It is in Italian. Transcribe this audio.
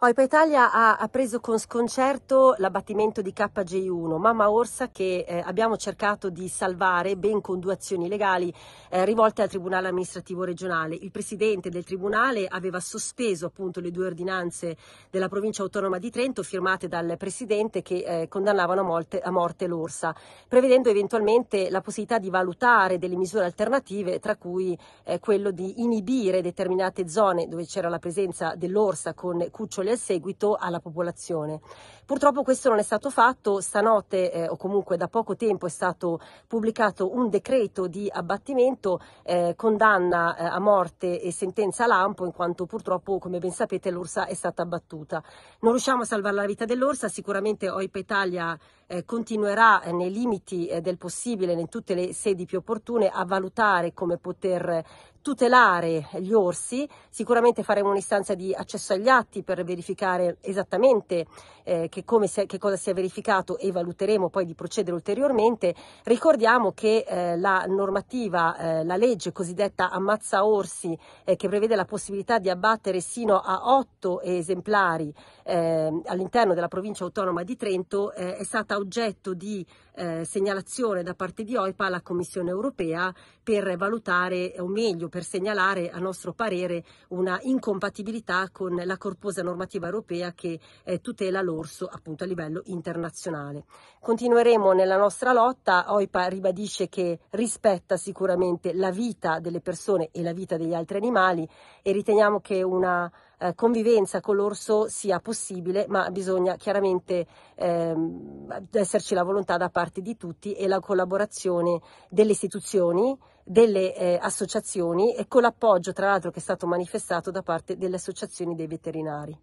Oipa Italia ha, ha, preso con sconcerto l'abbattimento di KJ1, mamma orsa che eh, abbiamo cercato di salvare ben con due azioni legali eh, rivolte al Tribunale amministrativo regionale. Il presidente del Tribunale aveva sospeso appunto le due ordinanze della provincia autonoma di Trento firmate dal presidente che eh, condannavano a a morte l'orsa, prevedendo eventualmente la possibilità di valutare delle misure alternative, tra cui eh, quello di inibire determinate zone dove c'era la presenza dell'orsa con cuccioli controlli al seguito alla popolazione. Purtroppo questo non è stato fatto, stanotte eh, o comunque da poco tempo è stato pubblicato un decreto di abbattimento, eh, condanna eh, a morte e sentenza a lampo in quanto purtroppo come ben sapete l'ursa è stata abbattuta. Non riusciamo a salvare la vita dell'orsa, sicuramente OIP Italia eh, continuerà eh, nei limiti eh, del possibile, in tutte le sedi più opportune, a valutare come poter tutelare gli orsi, sicuramente faremo un'istanza di accesso agli atti per verificare esattamente eh, che, è, che, cosa si è verificato e valuteremo poi di procedere ulteriormente. Ricordiamo che eh, la normativa, eh, la legge cosiddetta ammazza orsi eh, che prevede la possibilità di abbattere sino a otto esemplari eh, all'interno della provincia autonoma di Trento eh, è stata oggetto di segnalazione da parte di OIPA alla Commissione europea per valutare o meglio per per segnalare a nostro parere una incompatibilità con la corposa normativa europea che eh, tutela l'orso appunto a livello internazionale. Continueremo nella nostra lotta, OIPA ribadisce che rispetta sicuramente la vita delle persone e la vita degli altri animali e riteniamo che una eh, convivenza con l'orso sia possibile, ma bisogna chiaramente ehm, esserci la volontà da parte di tutti e la collaborazione delle istituzioni delle eh, associazioni e con l'appoggio tra l'altro che è stato manifestato da parte delle associazioni dei veterinari.